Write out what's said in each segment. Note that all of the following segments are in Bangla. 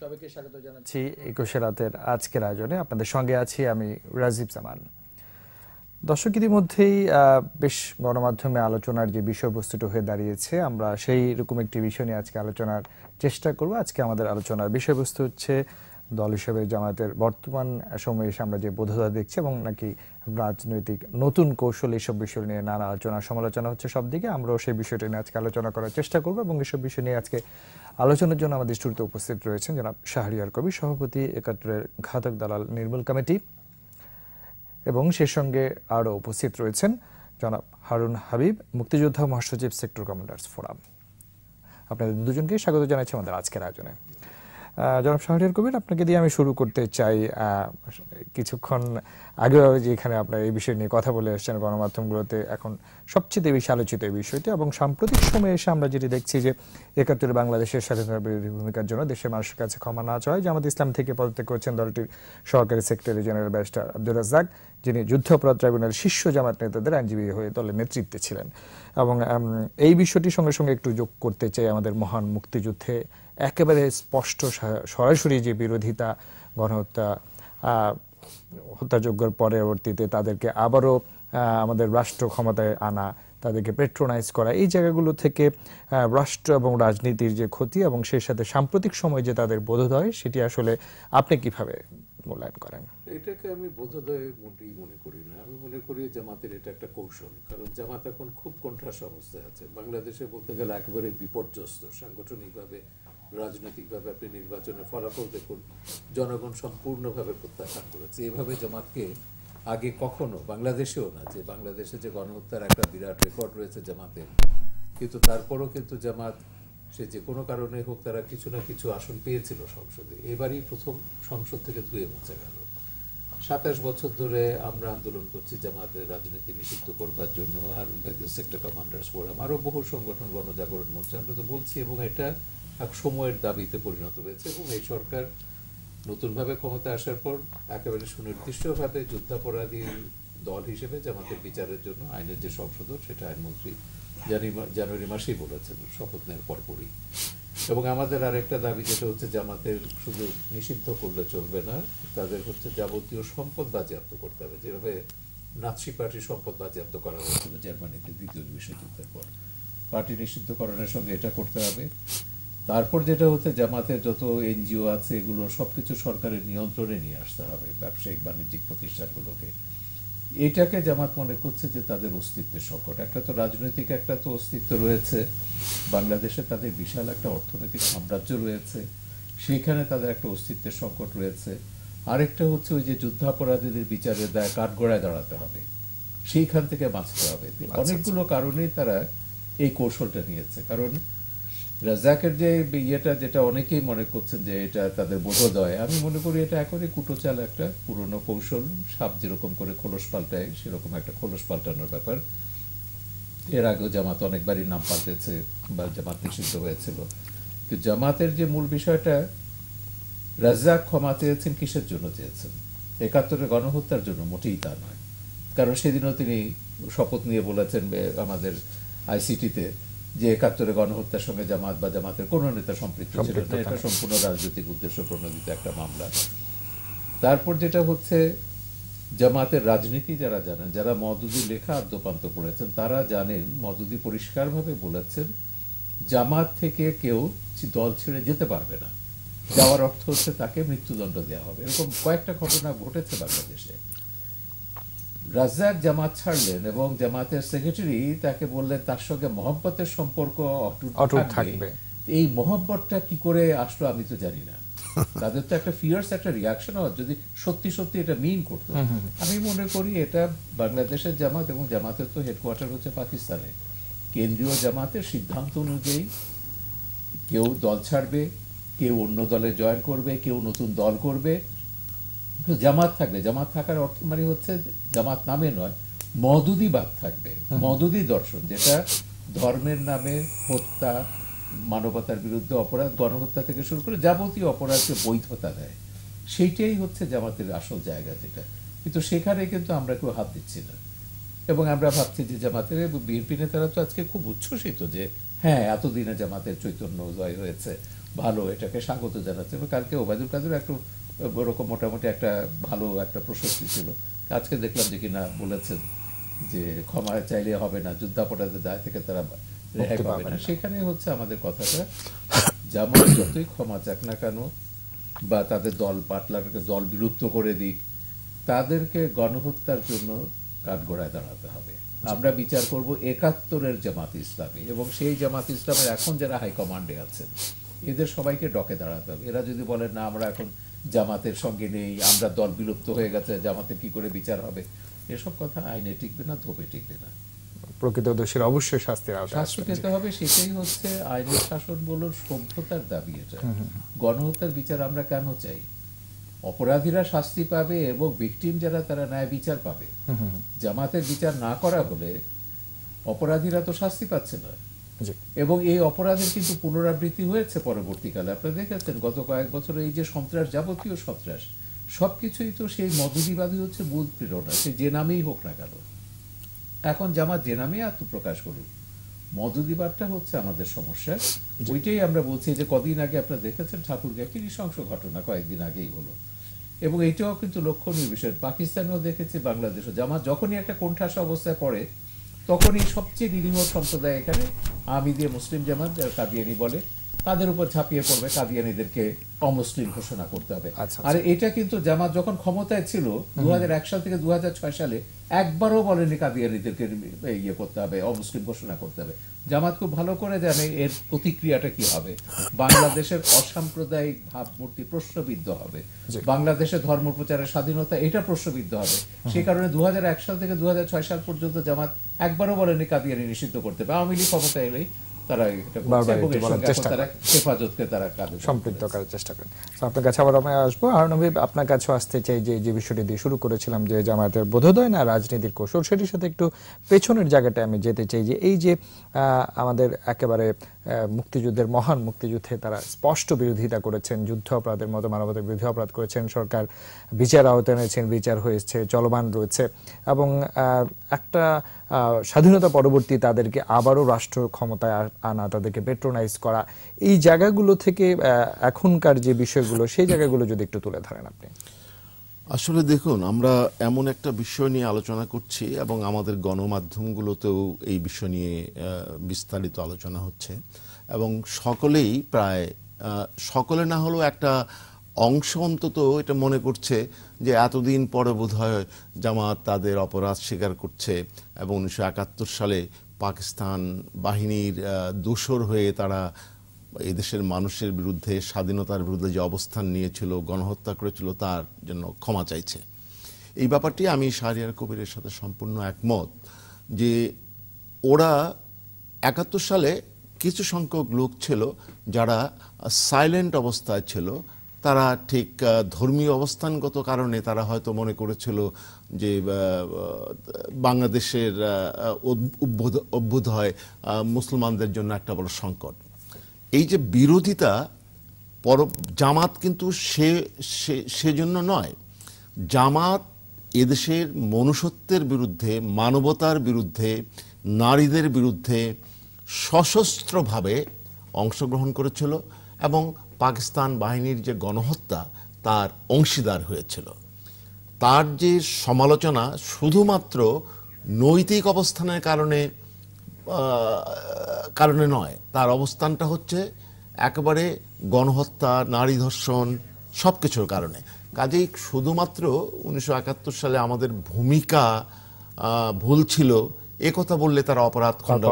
সবাইকে স্বাগত জানাচ্ছি একুশে রাতের আজকের আয়োজনে আপনাদের সঙ্গে আছি আমি রাজীব জামান দর্শক ইতিমধ্যেই বেশ গণমাধ্যমে আলোচনার যে বিষয়বস্তুটা হয়ে দাঁড়িয়েছে আমরা সেই রকম একটি বিষয় নিয়ে আজকে আলোচনার চেষ্টা করব আজকে আমাদের আলোচনার বিষয়বস্তু হচ্ছে দল হিসেবে জামায়াতের বর্তমান সময়ে এসে আমরা যে বোধতা দেখছি এবং নাকি রাজনৈতিক নতুন কৌশল এইসব বিষয় নিয়ে নানা আলোচনা সমালোচনা হচ্ছে সব দিকে আমরাও সেই বিষয়টি নিয়ে আজকে আলোচনা করার চেষ্টা করব এবং এসব বিষয় নিয়ে আজকে আলোচনার জন্য আমাদের স্টুডিওতে উপস্থিত রয়েছেন জনাব শাহরিয়ার কবি সভাপতি একাত্তরের ঘাতক দালাল নির্মূল কমিটি এবং সে সঙ্গে আরও উপস্থিত রয়েছেন জনাব হারুন হাবিব মুক্তিযোদ্ধা মহাসচিব সেক্টর কমান্ডার্স ফোরাম আপনাদের দুজনকে স্বাগত জানাচ্ছি আমাদের আজকের আয়োজনে জনাব শাহরিয়ার কবির আপনাকে দিয়ে আমি শুরু করতে চাই কিছুক্ষণ আগেও যেখানে আপনার এই বিষয় নিয়ে কথা বলে এসছেন গণমাধ্যমগুলোতে এখন সবচেয়ে বেশি আলোচিত এই বিষয়টি এবং সাম্প্রতিক সময়ে এসে আমরা যেটি দেখছি যে একাত্তরে বাংলাদেশের স্বাধীনতা বিরোধী ভূমিকার জন্য দেশের মানুষের কাছে ক্ষমা না চাওয়ায় জামাত ইসলাম থেকে পদত্যাগ করেছেন দলটির সহকারী secretary general barrister Abdul Razzaq যিনি যুদ্ধ অপরাধ ট্রাইব্যুনালের শীর্ষ জামাত নেতাদের আইনজীবী হয়ে দলের নেতৃত্বে ছিলেন এবং এই বিষয়টির সঙ্গে সঙ্গে একটু যোগ করতে চাই আমাদের মহান মুক্তিযুদ্ধে একেবারে স্পষ্ট সরাসরি যে বিরোধিতা গণহত্যা হত্যাযোগ্যের পরবর্তীতে তাদেরকে আবারও আমাদের রাষ্ট্র ক্ষমতায় আনা তাদেরকে পেট্রোনাইজ করা এই জায়গাগুলো থেকে রাষ্ট্র এবং রাজনীতির যে ক্ষতি এবং সেই সাথে সাম্প্রতিক সময় যে তাদের বোধোদয় সেটি আসলে আপনি কিভাবে মূল্যায়ন করেন এটাকে আমি বোধোদয় মোটেই মনে করি না আমি মনে করি জামাতের এটা একটা কৌশল কারণ জামাত এখন খুব কন্ট্রাস অবস্থায় আছে বাংলাদেশে বলতে গেলে একেবারে বিপর্যস্ত সাংগঠনিকভাবে রাজনৈতিকভাবে আপনি নির্বাচনের ফলাফল দেখুন জনগণ সম্পূর্ণভাবে প্রত্যাখ্যান করেছে এভাবে জামাতকে আগে কখনো বাংলাদেশেও না যে বাংলাদেশে যে গণহত্যার একটা বিরাট রেকর্ড রয়েছে জামাতের কিন্তু তারপরও কিন্তু জামাত সে যে কোনো কারণে হোক তারা কিছু না কিছু আসন পেয়েছিল সংসদে এবারই প্রথম সংসদ থেকে ধুয়ে মুছে গেল সাতাশ বছর ধরে আমরা আন্দোলন করছি জামাতের রাজনীতি নিষিদ্ধ করবার জন্য আর সেক্টর কমান্ডার্স ফোরাম আরও বহু সংগঠন গণজাগরণ মঞ্চ আমরা তো বলছি এবং এটা এক সময়ের দাবিতে পরিণত হয়েছে এবং এই সরকার নতুনভাবে ক্ষমতা আসার পর একেবারে সুনির্দিষ্টভাবে যুদ্ধাপরাধী দল হিসেবে জামাতের বিচারের জন্য আইনের যে সংশোধন সেটা আইনমন্ত্রী জানুয়ারি মাসেই বলেছেন শপথ নেওয়ার পরপরই এবং আমাদের আরেকটা দাবি যেটা হচ্ছে জামাতের শুধু নিষিদ্ধ করলে চলবে না তাদের হচ্ছে যাবতীয় সম্পদ বাজেয়াপ্ত করতে হবে যেভাবে নাৎসি পার্টির সম্পদ বাজেয়াপ্ত করা হয়েছিল জার্মানিতে দ্বিতীয় বিশ্বযুদ্ধের পর পার্টি নিষিদ্ধকরণের সঙ্গে এটা করতে হবে তারপর যেটা হচ্ছে জামাতের যত এনজিও আছে এগুলো সব কিছু সরকারের নিয়ন্ত্রণে নিয়ে আসতে হবে ব্যবসায়িক বাণিজ্যিক প্রতিষ্ঠানগুলোকে এটাকে জামাত মনে করছে যে তাদের অস্তিত্বের সংকট একটা তো রাজনৈতিক একটা তো অস্তিত্ব রয়েছে বাংলাদেশে তাদের বিশাল একটা অর্থনৈতিক সাম্রাজ্য রয়েছে সেখানে তাদের একটা অস্তিত্বের সংকট রয়েছে আরেকটা হচ্ছে ওই যে যুদ্ধাপরাধীদের বিচারে দেয় কাঠগড়ায় দাঁড়াতে হবে সেইখান থেকে বাঁচতে হবে অনেকগুলো কারণেই তারা এই কৌশলটা নিয়েছে কারণ রাজাকের যে ইয়েটা যেটা অনেকেই মনে করছেন যে এটা তাদের বোধোদয় আমি মনে করি এটা এখনই কুটোচাল একটা পুরনো কৌশল সাপ যেরকম করে খোলস পাল্টায় সেরকম একটা খোলস পাল্টানোর ব্যাপার এর আগেও জামাত অনেকবারই নাম পাল্টেছে বা জামাত নিষিদ্ধ হয়েছিল তো জামাতের যে মূল বিষয়টা রাজ্জাক ক্ষমা চেয়েছেন কিসের জন্য চেয়েছেন একাত্তরে গণহত্যার জন্য মোটেই তা নয় কারণ সেদিনও তিনি শপথ নিয়ে বলেছেন আমাদের আইসিটিতে যে একাত্তরে গণহত্যার সঙ্গে জামাত বা জামাতের কোন নেতা সম্পৃক্ত ছিল না এটা সম্পূর্ণ রাজনৈতিক উদ্দেশ্য প্রণোদিত একটা মামলা তারপর যেটা হচ্ছে জামাতের রাজনীতি যারা জানেন যারা মদুদি লেখা আদ্যপান্ত করেছেন তারা জানেন মদুদি পরিষ্কারভাবে বলেছেন জামাত থেকে কেউ দল ছেড়ে যেতে পারবে না যাওয়ার অর্থ হচ্ছে তাকে মৃত্যুদণ্ড দেওয়া হবে এরকম কয়েকটা ঘটনা ঘটেছে বাংলাদেশে রাজ্জাক জামাত ছাড়লেন এবং জামাতের সেক্রেটারি তাকে বললেন তার সঙ্গে মহব্বতের সম্পর্ক অটুট থাকবে এই মহব্বতটা কি করে আসলো আমি তো জানি না তাদের তো একটা ফিয়ার্স একটা রিয়াকশন হয় যদি সত্যি সত্যি এটা মিন করতো আমি মনে করি এটা বাংলাদেশের জামাত এবং জামাতের তো হেডকোয়ার্টার হচ্ছে পাকিস্তানে কেন্দ্রীয় জামাতের সিদ্ধান্ত অনুযায়ী কেউ দল ছাড়বে কেউ অন্য দলে জয়েন করবে কেউ নতুন দল করবে জামাত থাকলে জামাত থাকার অর্থ মানে হচ্ছে জামাত নামে নয় মদুদিবাদ থাকবে মদুদি দর্শন যেটা ধর্মের নামে হত্যা মানবতার বিরুদ্ধে অপরাধ গণহত্যা থেকে শুরু করে যাবতীয় অপরাধকে বৈধতা দেয় সেইটাই হচ্ছে জামাতের আসল জায়গা যেটা কিন্তু সেখানে কিন্তু আমরা কেউ হাত দিচ্ছি না এবং আমরা ভাবছি যে জামাতের বিএনপি নেতারা তো আজকে খুব উচ্ছ্বসিত যে হ্যাঁ এতদিনে জামাতের চৈতন্য উদয় হয়েছে ভালো এটাকে স্বাগত জানাচ্ছে এবং কালকে ওবায়দুল কাদের একটু ওরকম মোটামুটি একটা ভালো একটা প্রশস্তি ছিল আজকে দেখলাম যে কিনা বলেছেন যে ক্ষমা চাইলে হবে না যুদ্ধাপরাধের দায় থেকে তারা রেহাই পাবে না সেখানে হচ্ছে আমাদের কথাটা যেমন যতই ক্ষমা চাক না কেন বা তাদের দল পাটলাটাকে দল বিলুপ্ত করে দিক তাদেরকে গণহত্যার জন্য কাঠগোড়ায় দাঁড়াতে হবে আমরা বিচার করব একাত্তরের জামাত ইসলামী এবং সেই জামাত ইসলামের এখন যারা হাইকমান্ডে আছেন এদের সবাইকে ডকে দাঁড়াতে হবে এরা যদি বলেন না আমরা এখন জামাতের সঙ্গে নেই আমরা দল বিলুপ্ত হয়ে গেছে জামাতের কি করে বিচার হবে এসব কথা আইনে টিকবে না ধোপে টিকবে না প্রকৃত দোষীর অবশ্যই শাস্তির শাস্তি পেতে হবে সেটাই হচ্ছে আইনের শাসন বলুন সভ্যতার দাবি এটা গণহত্যার বিচার আমরা কেন চাই অপরাধীরা শাস্তি পাবে এবং ভিকটিম যারা তারা ন্যায় বিচার পাবে জামাতের বিচার না করা হলে অপরাধীরা তো শাস্তি পাচ্ছে না এবং এই অপরাধের কিন্তু পুনরাবৃত্তি হয়েছে পরবর্তীকালে আপনি দেখেছেন গত কয়েক বছরে এই যে সন্ত্রাস যাবতীয় সন্ত্রাস সবকিছুই তো সেই মধুরীবাদী হচ্ছে মূল প্রেরণা সে যে নামেই হোক না কেন এখন জামা যে নামে আত্মপ্রকাশ করুক মদুদিবাদটা হচ্ছে আমাদের সমস্যা ওইটাই আমরা বলছি যে কদিন আগে আপনারা দেখেছেন ঠাকুরকে একটি নৃশংস ঘটনা কয়েকদিন আগেই হলো এবং এটাও কিন্তু লক্ষণীয় বিষয় পাকিস্তানেও দেখেছি বাংলাদেশও জামা যখনই একটা কোণঠাসা অবস্থায় পড়ে তখনই সবচেয়ে নিরীহ সম্প্রদায় এখানে আমি দিয়ে মুসলিম জামাত কাবিয়ানি বলে তাদের উপর ঝাঁপিয়ে পড়বে কাদিয়ানিদেরকে অমুসলিম ঘোষণা করতে হবে আচ্ছা, আচ্ছা। আর এটা কিন্তু জামাত যখন ক্ষমতায় ছিল দু সাল থেকে দু সালে একবারও বলেনি কাদিয়ানিদেরকে ইয়ে করতে হবে অমুসলিম ঘোষণা করতে হবে জামাত খুব ভালো করে জানে এর প্রতিক্রিয়াটা কি হবে বাংলাদেশের অসাম্প্রদায়িক ভাবমূর্তি প্রশ্নবিদ্ধ হবে বাংলাদেশের ধর্ম প্রচারের স্বাধীনতা এটা প্রশ্নবিদ্ধ হবে সেই কারণে দু সাল থেকে দু সাল পর্যন্ত জামাত একবারও বলেনি কাদিয়ানি নিষিদ্ধ করতে হবে আওয়ামী লীগ ক্ষমতায় এলেই আপনার কাছে আবার আমি আসবো আরনবী আপনার কাছে আসতে চাই যে যে বিষয়টি দিয়ে শুরু করেছিলাম যে জামায়াতের বোধোদয় না রাজনীতির কৌশল সেটির সাথে একটু পেছনের জায়গাটা আমি যেতে চাই যে এই যে আমাদের একেবারে মুক্তিযুদ্ধের মহান মুক্তিযুদ্ধে তারা স্পষ্ট বিরোধিতা করেছেন যুদ্ধ অপরাধের মতো মানবতার বিরোধী অপরাধ করেছেন সরকার বিচার আওতায় এনেছেন বিচার হয়েছে চলমান রয়েছে এবং একটা স্বাধীনতা পরবর্তী তাদেরকে আবারও রাষ্ট্র ক্ষমতায় আনা তাদেরকে পেট্রোনাইজ করা এই জায়গাগুলো থেকে এখনকার যে বিষয়গুলো সেই জায়গাগুলো যদি একটু তুলে ধরেন আপনি আসলে দেখুন আমরা এমন একটা বিষয় নিয়ে আলোচনা করছি এবং আমাদের গণমাধ্যমগুলোতেও এই বিষয় নিয়ে বিস্তারিত আলোচনা হচ্ছে এবং সকলেই প্রায় সকলে না হলেও একটা অংশ অন্তত এটা মনে করছে যে এতদিন পরে বোধ হয় জামাত তাদের অপরাধ স্বীকার করছে এবং উনিশশো একাত্তর সালে পাকিস্তান বাহিনীর দোসর হয়ে তারা এদেশের মানুষের বিরুদ্ধে স্বাধীনতার বিরুদ্ধে যে অবস্থান নিয়েছিল গণহত্যা করেছিল তার জন্য ক্ষমা চাইছে এই ব্যাপারটি আমি শাহরিয়ার কবিরের সাথে সম্পূর্ণ একমত যে ওরা একাত্তর সালে কিছু সংখ্যক লোক ছিল যারা সাইলেন্ট অবস্থায় ছিল তারা ঠিক ধর্মীয় অবস্থানগত কারণে তারা হয়তো মনে করেছিল যে বাংলাদেশের অভ্যুদয় মুসলমানদের জন্য একটা বড় সংকট এই যে বিরোধিতা পর জামাত কিন্তু সে সেজন্য নয় জামাত এদেশের মনুষ্যত্বের বিরুদ্ধে মানবতার বিরুদ্ধে নারীদের বিরুদ্ধে সশস্ত্রভাবে অংশগ্রহণ করেছিল এবং পাকিস্তান বাহিনীর যে গণহত্যা তার অংশীদার হয়েছিল তার যে সমালোচনা শুধুমাত্র নৈতিক অবস্থানের কারণে কারণে নয় তার অবস্থানটা হচ্ছে একেবারে গণহত্যা নারী ধর্ষণ সব কিছুর কারণে কাজেই শুধুমাত্র উনিশশো একাত্তর সালে আমাদের ভূমিকা ভুল ছিল এ কথা বললে তার অপরাধ খণ্ড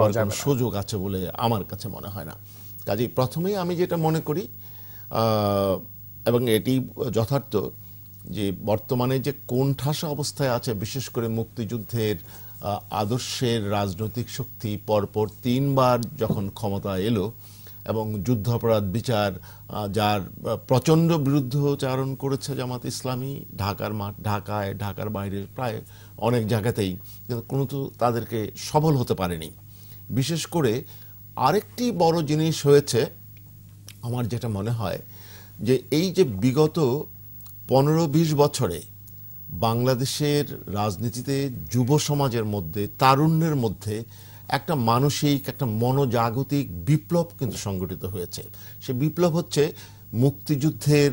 সুযোগ আছে বলে আমার কাছে মনে হয় না কাজেই প্রথমেই আমি যেটা মনে করি এবং এটি যথার্থ যে বর্তমানে যে কোন ঠাসা অবস্থায় আছে বিশেষ করে মুক্তিযুদ্ধের আদর্শের রাজনৈতিক শক্তি পরপর তিনবার যখন ক্ষমতা এলো এবং যুদ্ধাপরাধ বিচার যার প্রচণ্ড বিরুদ্ধ উচ্চারণ করেছে জামাত ইসলামী ঢাকার মাঠ ঢাকায় ঢাকার বাইরে প্রায় অনেক জায়গাতেই কিন্তু কোনো তো তাদেরকে সবল হতে পারেনি বিশেষ করে আরেকটি বড় জিনিস হয়েছে আমার যেটা মনে হয় যে এই যে বিগত পনেরো বিশ বছরে বাংলাদেশের রাজনীতিতে যুব সমাজের মধ্যে তারুণ্যের মধ্যে একটা মানসিক একটা মনোজাগতিক বিপ্লব কিন্তু সংগঠিত হয়েছে সে বিপ্লব হচ্ছে মুক্তিযুদ্ধের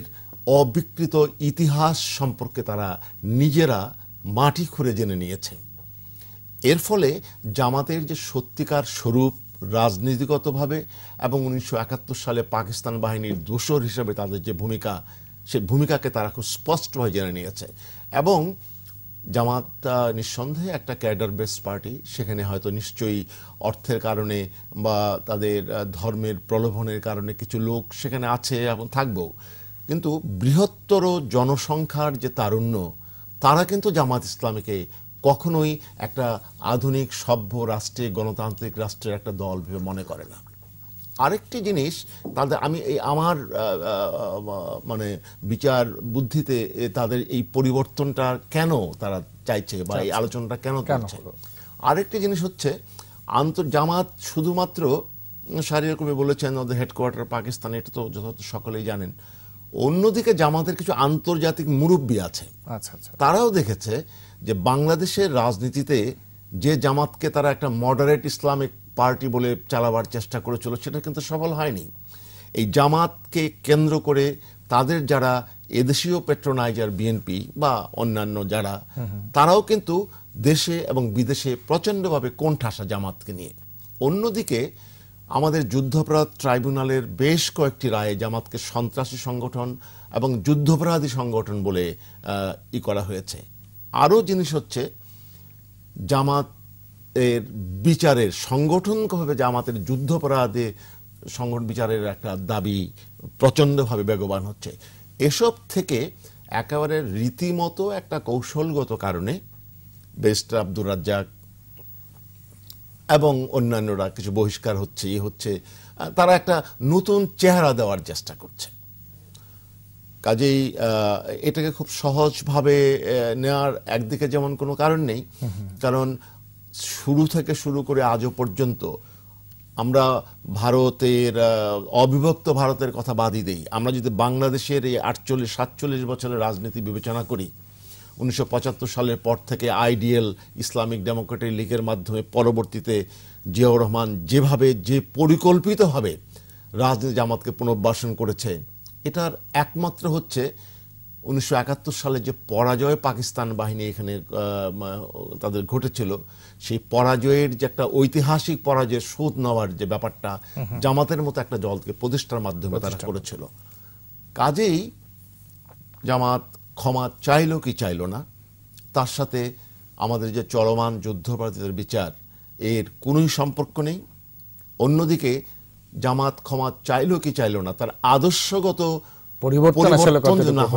অবিকৃত ইতিহাস সম্পর্কে তারা নিজেরা মাটি খুঁড়ে জেনে নিয়েছে এর ফলে জামাতের যে সত্যিকার স্বরূপ রাজনীতিগতভাবে এবং উনিশশো সালে পাকিস্তান বাহিনীর দোষর হিসেবে তাদের যে ভূমিকা সে ভূমিকাকে তারা খুব স্পষ্টভাবে জেনে নিয়েছে এবং জামাত নিঃসন্দেহে একটা ক্যাডার বেস পার্টি সেখানে হয়তো নিশ্চয়ই অর্থের কারণে বা তাদের ধর্মের প্রলোভনের কারণে কিছু লোক সেখানে আছে এবং থাকবেও কিন্তু বৃহত্তর জনসংখ্যার যে তারুণ্য তারা কিন্তু জামাত ইসলামীকে কখনোই একটা আধুনিক সভ্য রাষ্ট্রে গণতান্ত্রিক রাষ্ট্রের একটা দল ভেবে মনে করে না আরেকটি জিনিস তাদের আমি এই আমার মানে বিচার বুদ্ধিতে তাদের এই পরিবর্তনটা কেন তারা চাইছে বা এই আলোচনাটা কেন চাইছে আরেকটি জিনিস হচ্ছে আন্তর জামাত শুধুমাত্র শারীরকমে বলেছেন ওদের হেডকোয়ার্টার পাকিস্তানে এটা তো যথার্থ সকলেই জানেন অন্যদিকে জামাতের কিছু আন্তর্জাতিক মুরব্বী আছে আচ্ছা, আচ্ছা। তারাও দেখেছে যে বাংলাদেশের রাজনীতিতে যে জামাতকে তারা একটা মডারেট ইসলামিক পার্টি বলে চালাবার চেষ্টা করেছিল সেটা কিন্তু সফল হয়নি এই জামাতকে কেন্দ্র করে তাদের যারা এদেশীয় পেট্রোনাইজার বিএনপি বা অন্যান্য যারা তারাও কিন্তু দেশে এবং বিদেশে প্রচণ্ডভাবে কোণঠাসা জামাতকে নিয়ে অন্যদিকে আমাদের যুদ্ধাপরাধ ট্রাইব্যুনালের বেশ কয়েকটি রায়ে জামাতকে সন্ত্রাসী সংগঠন এবং যুদ্ধাপরাধী সংগঠন বলে ই করা হয়েছে আরও জিনিস হচ্ছে জামাত এর বিচারের সংগঠনভাবে জামাতের যুদ্ধাপরাধে সংগঠন বিচারের একটা দাবি প্রচণ্ডভাবে বেগবান হচ্ছে এসব থেকে একেবারে রীতিমতো একটা কৌশলগত কারণে বেস্টার আব্দুর রাজ্জাক এবং অন্যান্যরা কিছু বহিষ্কার হচ্ছে ই ইয়ে হচ্ছে তারা একটা নতুন চেহারা দেওয়ার চেষ্টা করছে কাজেই এটাকে খুব সহজভাবে নেওয়ার একদিকে যেমন কোনো কারণ নেই কারণ শুরু থেকে শুরু করে আজও পর্যন্ত আমরা ভারতের অবিভক্ত ভারতের কথা বাদই দেই আমরা যদি বাংলাদেশের এই আটচল্লিশ সাতচল্লিশ বছরের রাজনীতি বিবেচনা করি উনিশশো সালের পর থেকে আইডিএল ইসলামিক ডেমোক্রেটিক লীগের মাধ্যমে পরবর্তীতে জিয়াউর রহমান যেভাবে যে পরিকল্পিতভাবে রাজনীতি জামাতকে পুনর্বাসন করেছে এটার একমাত্র হচ্ছে উনিশশো সালে যে পরাজয় পাকিস্তান বাহিনী এখানে তাদের ঘটেছিল সেই পরাজয়ের যে একটা ঐতিহাসিক পরাজয়ের শোধ নেওয়ার যে ব্যাপারটা জামাতের মতো একটা জলকে প্রতিষ্ঠার মাধ্যমে তারা করেছিল কাজেই জামাত ক্ষমা চাইল কি চাইল না তার সাথে আমাদের যে চলমান যুদ্ধাপরাধীদের বিচার এর কোনোই সম্পর্ক নেই অন্যদিকে জামাত ক্ষমা চাইল কি চাইল না তার আদর্শগত স্বাধীনতা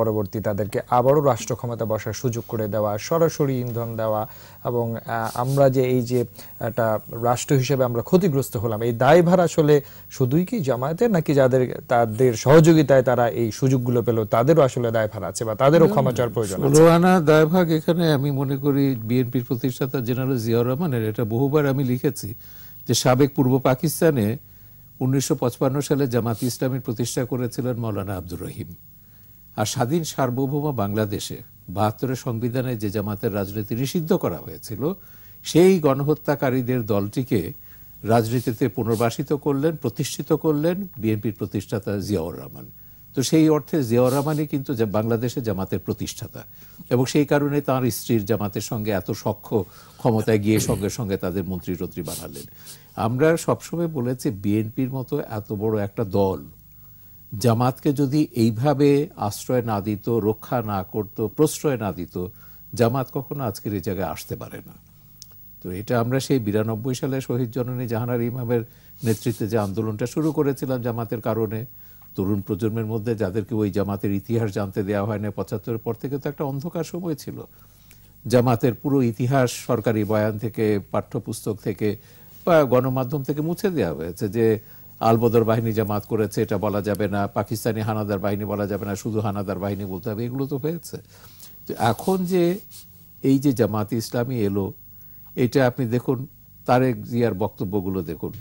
পরবর্তী তাদেরকে আবারও রাষ্ট্র ক্ষমতা বসার সুযোগ করে দেওয়া সরাসরি ইন্ধন দেওয়া এবং আমরা যে এই যে একটা রাষ্ট্র হিসেবে আমরা ক্ষতিগ্রস্ত হলাম এই দায়ভার আসলে শুধুই কি জামায়াতের নাকি যাদের তাদের সহযোগিতায় তারা এই সুযোগগুলো পেল তাদেরও আসলে দায়ভার আছে বা তাদেরও ক্ষমা প্রয়োজন এখানে কারণে আমি মনে করি বিএনপির প্রতিষ্ঠাতা জেনারেল জিয়াউর রহমানের এটা বহুবার আমি লিখেছি যে সাবেক পূর্ব পাকিস্তানে উনিশশো সালে জামাত ইসলামের প্রতিষ্ঠা করেছিলেন মৌলানা আব্দুর রহিম আর স্বাধীন সার্বভৌম বাংলাদেশে বাহাত্তরের সংবিধানে যে জামাতের রাজনীতি নিষিদ্ধ করা হয়েছিল সেই গণহত্যাকারীদের দলটিকে রাজনীতিতে পুনর্বাসিত করলেন প্রতিষ্ঠিত করলেন বিএনপির প্রতিষ্ঠাতা জিয়াউর রহমান তো সেই অর্থে জিয়াউর রহমানই কিন্তু বাংলাদেশে জামাতের প্রতিষ্ঠাতা এবং সেই কারণে তার স্ত্রীর জামাতের সঙ্গে এত সখ্য ক্ষমতায় গিয়ে সঙ্গে সঙ্গে তাদের মন্ত্রী টন্ত্রী বানালেন আমরা সবসময় বলেছি বিএনপির মতো এত বড় একটা দল জামাতকে যদি এইভাবে আশ্রয় না দিত রক্ষা না করত প্রশ্রয় না দিত জামাত কখনো আজকের এই জায়গায় আসতে পারে না তো এটা আমরা সেই বিরানব্বই সালে শহীদ জননী জাহানার ইমামের নেতৃত্বে যে আন্দোলনটা শুরু করেছিলাম জামাতের কারণে তরুণ প্রজন্মের মধ্যে যাদেরকে ওই জামাতের ইতিহাস জানতে দেওয়া হয় না পঁচাত্তরের পর থেকে তো একটা অন্ধকার সময় ছিল জামাতের পুরো ইতিহাস সরকারি বয়ান থেকে পাঠ্যপুস্তক থেকে বা গণমাধ্যম থেকে মুছে দেওয়া হয়েছে যে আলবদর বাহিনী জামাত করেছে এটা বলা যাবে না পাকিস্তানি হানাদার বাহিনী বলা যাবে না শুধু হানাদার বাহিনী বলতে হবে এগুলো তো হয়েছে তো এখন যে এই যে জামাত ইসলামী এলো এটা আপনি দেখুন তারেক জিয়ার বক্তব্যগুলো দেখুন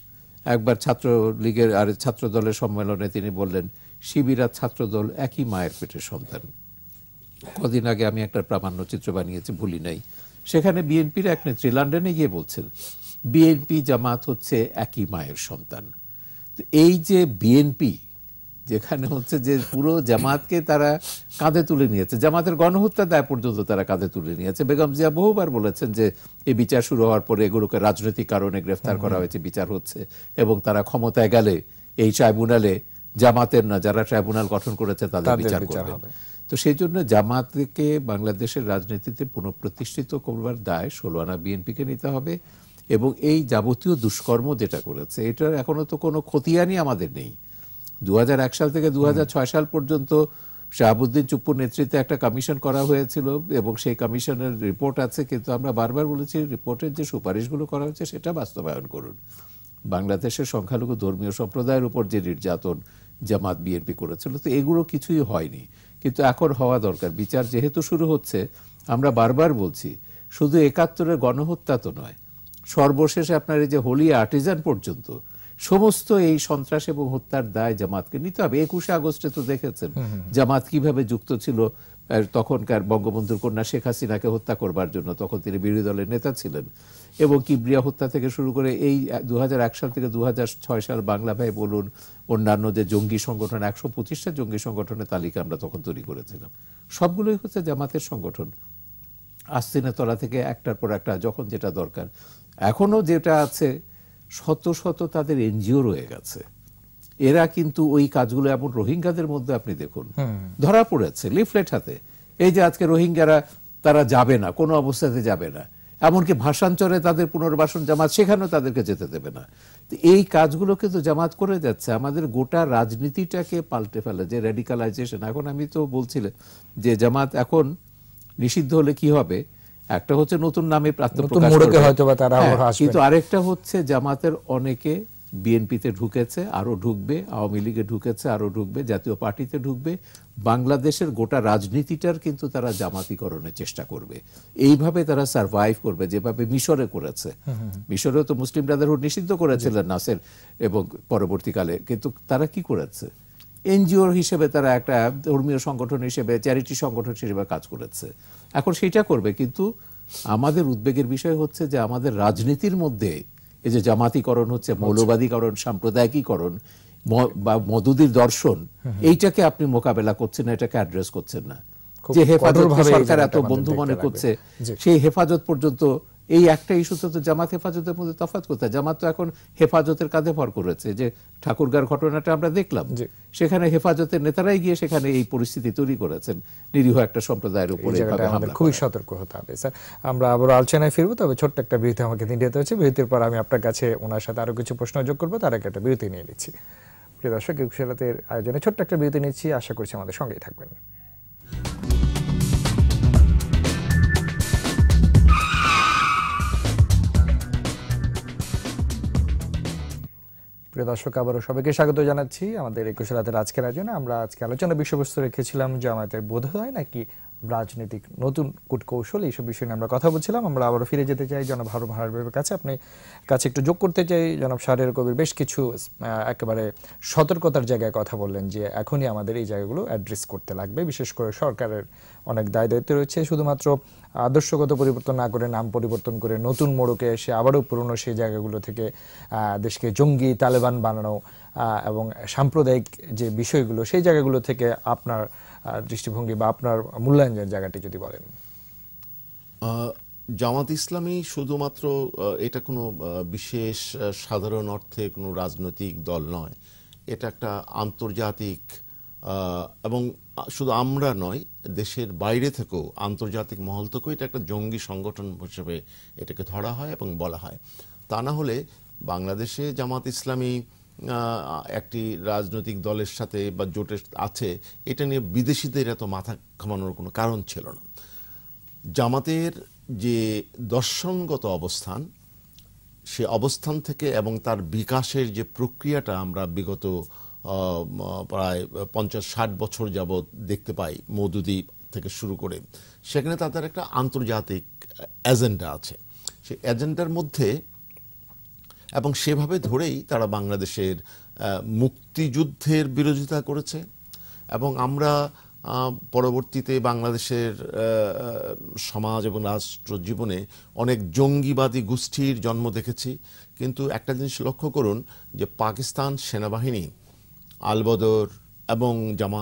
একবার ছাত্রলীগের আর ছাত্র দলের সম্মেলনে তিনি বললেন শিবির আর ছাত্রদল একই মায়ের পেটের সন্তান কদিন আগে আমি একটা প্রামাণ্য চিত্র বানিয়েছি ভুলি নাই সেখানে বিএনপির এক নেত্রী লন্ডনে গিয়ে বলছেন বিএনপি জামাত হচ্ছে একই মায়ের সন্তান এই যে বিএনপি যেখানে হচ্ছে যে পুরো জামাতকে তারা কাঁধে তুলে নিয়েছে জামাতের গণহত্যা দায় পর্যন্ত তারা কাঁধে তুলে নিয়েছে বেগম জিয়া বহুবার বলেছেন যে এই বিচার শুরু হওয়ার পরে এগুলোকে রাজনৈতিক কারণে গ্রেফতার করা হয়েছে বিচার হচ্ছে এবং তারা ক্ষমতায় গেলে এই ট্রাইব্যুনালে জামাতের না যারা ট্রাইব্যুনাল গঠন করেছে তাদের বিচার করবে তো সেই জন্য জামাতকে বাংলাদেশের রাজনীতিতে পুনঃপ্রতিষ্ঠিত করবার দায় ষোলো আনা বিএনপিকে নিতে হবে এবং এই যাবতীয় দুষ্কর্ম যেটা করেছে এটার এখনো তো কোনো খতিয়ানি আমাদের নেই দু সাল থেকে দু সাল পর্যন্ত শাহাবুদ্দিন চুপ্পুর নেতৃত্বে একটা কমিশন করা হয়েছিল এবং সেই কমিশনের রিপোর্ট আছে কিন্তু আমরা বারবার বলেছি রিপোর্টের যে সুপারিশগুলো করা হয়েছে সেটা বাস্তবায়ন করুন বাংলাদেশের সংখ্যালঘু ধর্মীয় সম্প্রদায়ের উপর যে নির্যাতন জামাত বিএনপি করেছিল তো এগুলো কিছুই হয়নি কিন্তু এখন হওয়া দরকার বিচার যেহেতু শুরু হচ্ছে আমরা বারবার বলছি শুধু একাত্তরের গণহত্যা তো নয় সর্বশেষে আপনার এই যে হোলি আর্টিজান পর্যন্ত সমস্ত এই সন্ত্রাস এবং হত্যার দায় জামাতকে নিতে হবে একুশে আগস্টে তো দেখেছেন জামাত কিভাবে যুক্ত ছিল তখনকার বঙ্গবন্ধুর কন্যা শেখ হাসিনাকে হত্যা করবার জন্য তখন তিনি বিরোধী দলের নেতা ছিলেন এবং কিবরিয়া হত্যা থেকে শুরু করে এই দু সাল থেকে দু সাল বাংলা ভাই বলুন অন্যান্য যে জঙ্গি সংগঠন একশো পঁচিশটা জঙ্গি সংগঠনের তালিকা আমরা তখন তৈরি করেছিলাম সবগুলোই হচ্ছে জামাতের সংগঠন আস্তিনা তলা থেকে একটার পর একটা যখন যেটা দরকার এখনও যেটা আছে শত শত তাদের এনজিও রয়ে গেছে এরা কিন্তু ওই কাজগুলো এমন রোহিঙ্গাদের মধ্যে আপনি দেখুন ধরা পড়েছে লিফলেট হাতে এই যে আজকে রোহিঙ্গারা তারা যাবে না কোনো অবস্থাতে যাবে না এমনকি ভাষান্তরে তাদের পুনর্বাসন জামাত সেখানেও তাদেরকে যেতে দেবে না এই কাজগুলো কিন্তু জামাত করে যাচ্ছে আমাদের গোটা রাজনীতিটাকে পাল্টে ফেলে যে রেডিকালাইজেশন এখন আমি তো বলছিলাম যে জামাত এখন নিষিদ্ধ হলে কি হবে একটা হচ্ছে নতুন নামে হ্যাঁ, কিন্তু আরেকটা হচ্ছে জামাতের অনেকে বিএনপিতে ঢুকেছে আরো ঢুকবে আওয়ামী লীগে ঢুকেছে আরো ঢুকবে জাতীয় পার্টিতে ঢুকবে বাংলাদেশের গোটা রাজনীতিটার কিন্তু তারা জামাতিকরণের চেষ্টা করবে এইভাবে তারা সার্ভাইভ করবে যেভাবে মিশরে করেছে মিশরেও তো মুসলিম ব্রাদারহুড নিষিদ্ধ করেছিলেন নাসের এবং পরবর্তীকালে কিন্তু তারা কি করেছে এনজিওর হিসেবে তারা একটা ধর্মীয় সংগঠন হিসেবে চ্যারিটি সংগঠন হিসেবে কাজ করেছে এখন সেটা করবে কিন্তু আমাদের উদ্বেগের বিষয় হচ্ছে যে আমাদের রাজনীতির মধ্যে এই যে জামাতিকরণ হচ্ছে মৌলবাদীকরণ সাম্প্রদায়িকীকরণ বা মদুদির দর্শন এইটাকে আপনি মোকাবেলা করছেন না এটাকে অ্যাড্রেস করছেন না যে হেফাজত সরকার এত বন্ধু মনে করছে সেই হেফাজত পর্যন্ত এই একটা ইস্যুতে তো জামাত হেফাজতের মধ্যে তফাত করতে জামাত তো এখন হেফাজতের কাঁধে ভর করেছে যে ঠাকুরগার ঘটনাটা আমরা দেখলাম সেখানে হেফাজতের নেতারাই গিয়ে সেখানে এই পরিস্থিতি তৈরি করেছেন নিরীহ একটা সম্প্রদায়ের উপরে খুবই সতর্ক হতে হবে স্যার আমরা আবার আলোচনায় ফিরবো তবে ছোট্ট একটা বিরতি আমাকে যেতে হচ্ছে বিরতির পর আমি আপনার কাছে ওনার সাথে আরো কিছু প্রশ্ন যোগ করবো তার আগে একটা বিরতি নিয়ে নিচ্ছি প্রিয় দর্শক আয়োজনে ছোট্ট একটা বিরতি নিচ্ছি আশা করছি আমাদের সঙ্গেই থাকবেন প্রিয় দর্শক আবারও সবাইকে স্বাগত জানাচ্ছি আমাদের একুশে রাতের আজকের আয়োজনে আমরা আজকে আলোচনা বিষয়বস্তু রেখেছিলাম জামায়াতের হয় নাকি রাজনৈতিক নতুন কূটকৌশল এইসব বিষয় নিয়ে আমরা কথা বলছিলাম আমরা আবারও ফিরে যেতে চাই জনাব হারুন হারবের কাছে আপনি কাছে একটু যোগ করতে চাই জনাব সারের কবির বেশ কিছু একেবারে সতর্কতার জায়গায় কথা বললেন যে এখনই আমাদের এই জায়গাগুলো অ্যাড্রেস করতে লাগবে বিশেষ করে সরকারের অনেক দায় দায়িত্ব রয়েছে শুধুমাত্র আদর্শগত পরিবর্তন না করে নাম পরিবর্তন করে নতুন মোড়কে এসে আবারও পুরনো সেই জায়গাগুলো থেকে দেশকে জঙ্গি তালেবান বানানো এবং সাম্প্রদায়িক যে বিষয়গুলো সেই জায়গাগুলো থেকে আপনার দৃষ্টিভঙ্গি বা আপনার মূল্যায়নের জায়গাটি যদি বলেন জামাত ইসলামী শুধুমাত্র এটা কোনো বিশেষ সাধারণ অর্থে কোনো রাজনৈতিক দল নয় এটা একটা আন্তর্জাতিক এবং শুধু আমরা নয় দেশের বাইরে থেকেও আন্তর্জাতিক মহল থেকেও এটা একটা জঙ্গি সংগঠন হিসেবে এটাকে ধরা হয় এবং বলা হয় তা না হলে বাংলাদেশে জামাত ইসলামী একটি রাজনৈতিক দলের সাথে বা জোটের আছে এটা নিয়ে বিদেশিদের এত মাথা ঘামানোর কোনো কারণ ছিল না জামাতের যে দর্শনগত অবস্থান সে অবস্থান থেকে এবং তার বিকাশের যে প্রক্রিয়াটা আমরা বিগত প্রায় পঞ্চাশ ষাট বছর যাবৎ দেখতে পাই মধুদ্বীপ থেকে শুরু করে সেখানে তাদের একটা আন্তর্জাতিক এজেন্ডা আছে সেই এজেন্ডার মধ্যে এবং সেভাবে ধরেই তারা বাংলাদেশের মুক্তিযুদ্ধের বিরোধিতা করেছে এবং আমরা পরবর্তীতে বাংলাদেশের সমাজ এবং রাষ্ট্র জীবনে অনেক জঙ্গিবাদী গোষ্ঠীর জন্ম দেখেছি কিন্তু একটা জিনিস লক্ষ্য করুন যে পাকিস্তান সেনাবাহিনী আলবদর এবং জামা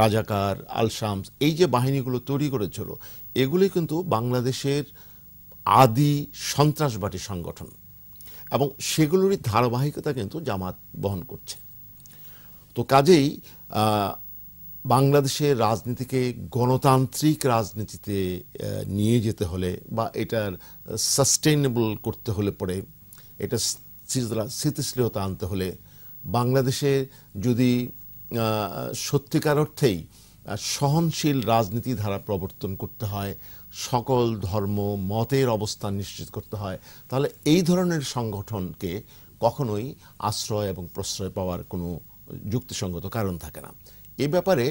রাজাকার আলশামস এই যে বাহিনীগুলো তৈরি করেছিল এগুলি কিন্তু বাংলাদেশের আদি সন্ত্রাসবাদী সংগঠন এবং সেগুলোরই ধারাবাহিকতা কিন্তু জামাত বহন করছে তো কাজেই বাংলাদেশের রাজনীতিকে গণতান্ত্রিক রাজনীতিতে নিয়ে যেতে হলে বা এটার সাস্টেইনেবল করতে হলে পরে এটা স্থিতিশীলতা আনতে হলে বাংলাদেশে যদি সত্যিকার অর্থেই সহনশীল রাজনীতি ধারা প্রবর্তন করতে হয় সকল ধর্ম মতের অবস্থান নিশ্চিত করতে হয় তাহলে এই ধরনের সংগঠনকে কখনোই আশ্রয় এবং প্রশ্রয় পাওয়ার কোনো যুক্তিসঙ্গত কারণ থাকে না এ ব্যাপারে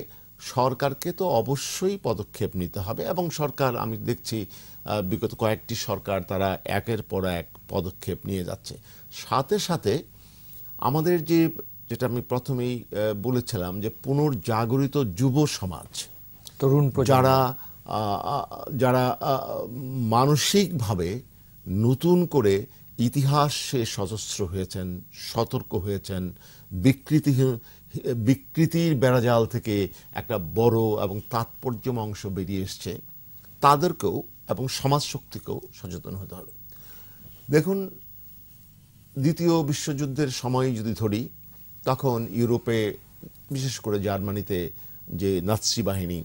সরকারকে তো অবশ্যই পদক্ষেপ নিতে হবে এবং সরকার আমি দেখছি বিগত কয়েকটি সরকার তারা একের পর এক পদক্ষেপ নিয়ে যাচ্ছে সাথে সাথে আমাদের যে যেটা আমি প্রথমেই বলেছিলাম যে পুনর্জাগরিত যুব সমাজ তরুণ যারা যারা মানসিকভাবে নতুন করে ইতিহাসে সশস্ত্র হয়েছেন সতর্ক হয়েছেন বিকৃতি বিকৃতির বেড়াজাল থেকে একটা বড় এবং তাৎপর্যম অংশ বেরিয়ে এসছে তাদেরকেও এবং সমাজ শক্তিকেও সচেতন হতে হবে দেখুন দ্বিতীয় বিশ্বযুদ্ধের সময় যদি ধরি তখন ইউরোপে বিশেষ করে জার্মানিতে যে নাৎসি বাহিনী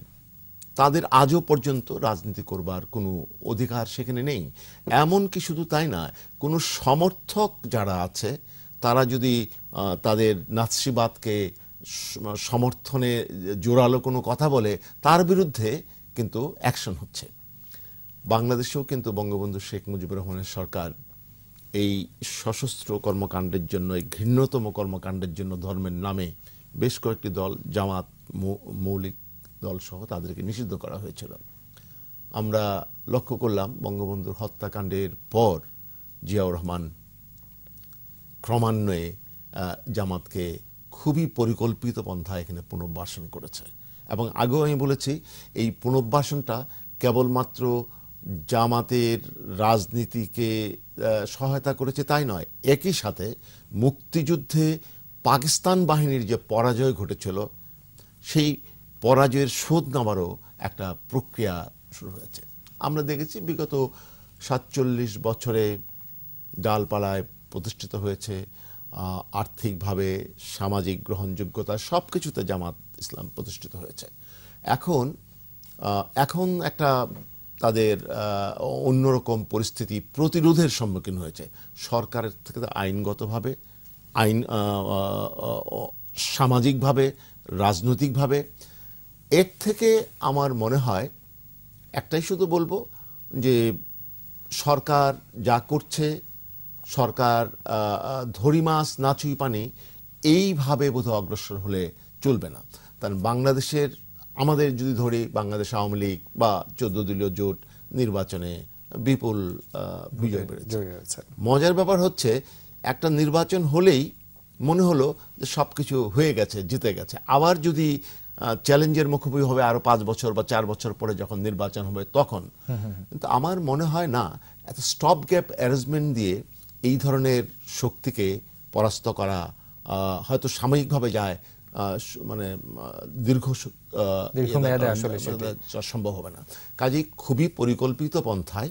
তাদের আজও পর্যন্ত রাজনীতি করবার কোনো অধিকার সেখানে নেই এমনকি শুধু তাই না কোনো সমর্থক যারা আছে তারা যদি তাদের নাৎসিবাদকে সমর্থনে জোরালো কোনো কথা বলে তার বিরুদ্ধে কিন্তু অ্যাকশন হচ্ছে বাংলাদেশেও কিন্তু বঙ্গবন্ধু শেখ মুজিবুর রহমানের সরকার এই সশস্ত্র কর্মকাণ্ডের জন্য এই ঘৃণ্যতম কর্মকাণ্ডের জন্য ধর্মের নামে বেশ কয়েকটি দল জামাত মৌলিক দলসহ তাদেরকে নিষিদ্ধ করা হয়েছিল আমরা লক্ষ্য করলাম বঙ্গবন্ধুর হত্যাকাণ্ডের পর জিয়াউর রহমান ক্রমান্বয়ে জামাতকে খুবই পরিকল্পিত পন্থা এখানে পুনর্বাসন করেছে এবং আগেও আমি বলেছি এই পুনর্বাসনটা কেবলমাত্র জামাতের রাজনীতিকে সহায়তা করেছে তাই নয় একই সাথে মুক্তিযুদ্ধে পাকিস্তান বাহিনীর যে পরাজয় ঘটেছিল সেই পরাজয়ের শোধ নেওয়ারও একটা প্রক্রিয়া শুরু হয়েছে আমরা দেখেছি বিগত সাতচল্লিশ বছরে ডালপালায় প্রতিষ্ঠিত হয়েছে আর্থিকভাবে সামাজিক গ্রহণযোগ্যতা সব কিছুতে জামাত ইসলাম প্রতিষ্ঠিত হয়েছে এখন এখন একটা তাদের অন্যরকম পরিস্থিতি প্রতিরোধের সম্মুখীন হয়েছে সরকারের থেকে আইনগতভাবে আইন সামাজিকভাবে রাজনৈতিকভাবে এর থেকে আমার মনে হয় একটাই শুধু বলবো যে সরকার যা করছে সরকার ধরি মাছ নাচুই পানি এইভাবে বোধ অগ্রসর হলে চলবে না কারণ বাংলাদেশের আমাদের যদি ধরি বাংলাদেশ আওয়ামী লীগ বা চোদ্দ দলীয় জোট নির্বাচনে বিপুল বিজয় পেয়েছে মজার ব্যাপার হচ্ছে একটা নির্বাচন হলেই মনে হলো যে সব কিছু হয়ে গেছে জিতে গেছে আবার যদি চ্যালেঞ্জের মুখোমুখি হবে আরো পাঁচ বছর বা চার বছর পরে যখন নির্বাচন হবে তখন কিন্তু আমার মনে হয় না এত স্টপ গ্যাপ অ্যারেঞ্জমেন্ট দিয়ে এই ধরনের শক্তিকে পরাস্ত করা হয়তো সাময়িকভাবে যায় মানে দীর্ঘ ইয়ে সম্ভব হবে না কাজেই খুবই পরিকল্পিত পন্থায়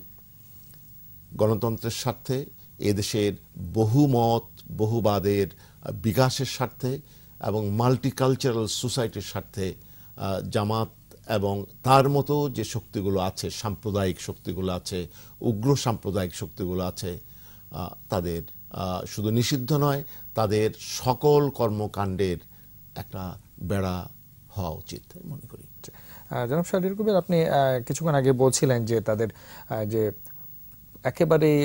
গণতন্ত্রের স্বার্থে এদেশের বহুমত বহুবাদের বিকাশের স্বার্থে এবং মাল্টিকালচারাল সোসাইটির স্বার্থে জামাত এবং তার মতো যে শক্তিগুলো আছে সাম্প্রদায়িক শক্তিগুলো আছে উগ্র সাম্প্রদায়িক শক্তিগুলো আছে তাদের শুধু নিষিদ্ধ নয় তাদের সকল কর্মকাণ্ডের একটা বেড়া হওয়া উচিত মনে করি আচ্ছা, জনাব শাহির কবির আপনি কিছুক্ষণ আগে বলছিলেন যে তাদের যে একেবারেই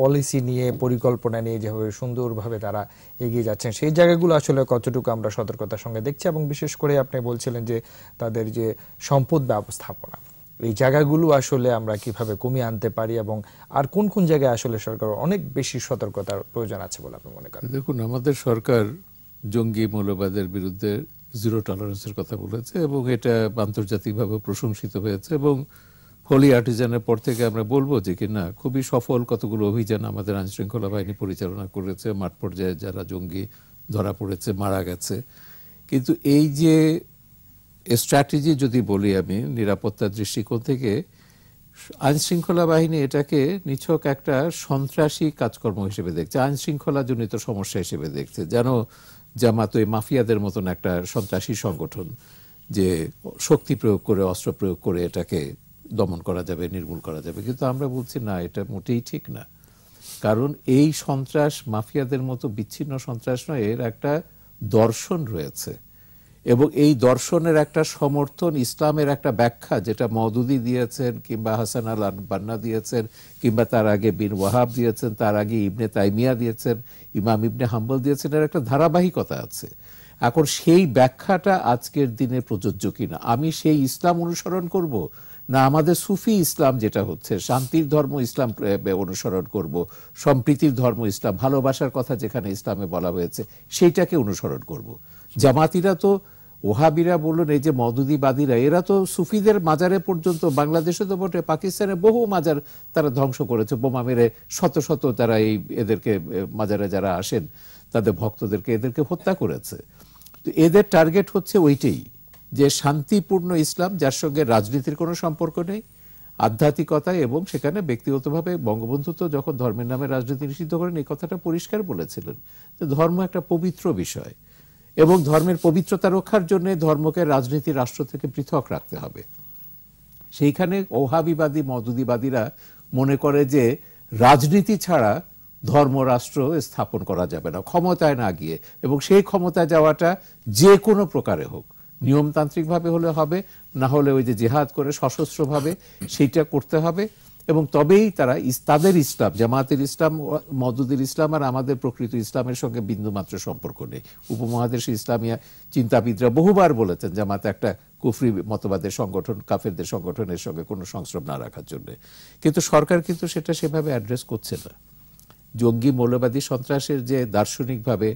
পলিসি নিয়ে পরিকল্পনা নিয়ে যেভাবে সুন্দরভাবে তারা এগিয়ে যাচ্ছেন সেই জায়গাগুলো আসলে কতটুকু আমরা সতর্কতার সঙ্গে দেখছি এবং বিশেষ করে আপনি বলছিলেন যে তাদের যে সম্পদ ব্যবস্থাপনা এই জায়গাগুলো আসলে আমরা কিভাবে কমিয়ে আনতে পারি এবং আর কোন কোন জায়গায় আসলে সরকার অনেক বেশি সতর্কতার প্রয়োজন আছে বলে আপনি মনে করেন দেখুন আমাদের সরকার জঙ্গি মৌলবাদের বিরুদ্ধে জিরো টলারেন্সের কথা বলেছে এবং এটা আন্তর্জাতিকভাবে প্রশংসিত হয়েছে এবং হোলি আর্টিজানের পর থেকে আমরা বলবো যে কি না খুবই সফল কতগুলো অভিযান আমাদের আইনশৃঙ্খলা বাহিনী পরিচালনা করেছে মাঠ পর্যায়ে যারা জঙ্গি ধরা পড়েছে মারা গেছে কিন্তু এই যে স্ট্র্যাটেজি যদি বলি আমি নিরাপত্তার দৃষ্টিকোণ থেকে আইনশৃঙ্খলা বাহিনী এটাকে নিছক একটা সন্ত্রাসী কাজকর্ম হিসেবে দেখছে আইনশৃঙ্খলা জনিত সমস্যা হিসেবে দেখছে যেন জামাত ওই মাফিয়াদের মতন একটা সন্ত্রাসী সংগঠন যে শক্তি প্রয়োগ করে অস্ত্র প্রয়োগ করে এটাকে দমন করা যাবে নির্মূল করা যাবে কিন্তু আমরা বলছি না এটা মোটেই ঠিক না কারণ এই সন্ত্রাস মাফিয়াদের মতো বিচ্ছিন্ন সন্ত্রাস নয় এর একটা দর্শন রয়েছে এবং এই দর্শনের একটা সমর্থন ইসলামের একটা ব্যাখ্যা যেটা মদুদি দিয়েছেন কিংবা হাসান আল বান্না দিয়েছেন কিংবা তার আগে বিন ওয়াহাব দিয়েছেন তার আগে ইবনে তাইমিয়া দিয়েছেন ইমাম ইবনে হাম্বল দিয়েছেন এর একটা ধারাবাহিকতা আছে এখন সেই ব্যাখ্যাটা আজকের দিনে প্রযোজ্য কিনা আমি সেই ইসলাম অনুসরণ করব না আমাদের সুফি ইসলাম যেটা হচ্ছে শান্তির ধর্ম ইসলাম অনুসরণ করব সম্প্রীতির ধর্ম ইসলাম ভালোবাসার কথা যেখানে ইসলামে বলা হয়েছে সেইটাকে অনুসরণ করব। জামাতিরা তো ওহাবিরা বললেন এই যে মদুদিবাদীরা এরা তো সুফিদের মাজারে পর্যন্ত বাংলাদেশে তো বটে পাকিস্তানে বহু মাজার তারা ধ্বংস করেছে বোমা মেরে শত শত তারা এই এদেরকে মাজারে যারা আসেন তাদের ভক্তদেরকে এদেরকে হত্যা করেছে তো এদের টার্গেট হচ্ছে ওইটাই যে শান্তিপূর্ণ ইসলাম যার সঙ্গে রাজনীতির কোনো সম্পর্ক নেই আধ্যাত্মিকতা এবং সেখানে ব্যক্তিগতভাবে বঙ্গবন্ধু তো যখন ধর্মের নামে রাজনীতি নিষিদ্ধ করেন এই কথাটা পরিষ্কার বলেছিলেন যে ধর্ম একটা পবিত্র বিষয় এবং ধর্মের পবিত্রতা রক্ষার জন্য ধর্মকে রাজনীতি রাষ্ট্র থেকে পৃথক রাখতে হবে সেইখানে ওহাবিবাদী মদুদিবাদীরা মনে করে যে রাজনীতি ছাড়া ধর্ম রাষ্ট্র স্থাপন করা যাবে না ক্ষমতায় না গিয়ে এবং সেই ক্ষমতায় যাওয়াটা যে কোনো প্রকারে হোক নিয়মতান্ত্রিকভাবে হলে হবে না হলে ওই যে জেহাদ করে সশস্ত্রভাবে সেইটা করতে হবে এবং তবেই তারা তাদের ইসলাম জামাতের ইসলাম মদুদের ইসলাম আর আমাদের প্রকৃত ইসলামের সঙ্গে বিন্দুমাত্র সম্পর্ক নেই উপমহাদেশ ইসলামিয়া চিন্তাবিদরা বহুবার বলেছেন জামাতে একটা কুফরি মতবাদের সংগঠন কাফেরদের সংগঠনের সঙ্গে কোনো সংশ্রম না রাখার জন্য কিন্তু সরকার কিন্তু সেটা সেভাবে অ্যাড্রেস করছে না জঙ্গি মৌলবাদী সন্ত্রাসের যে দার্শনিকভাবে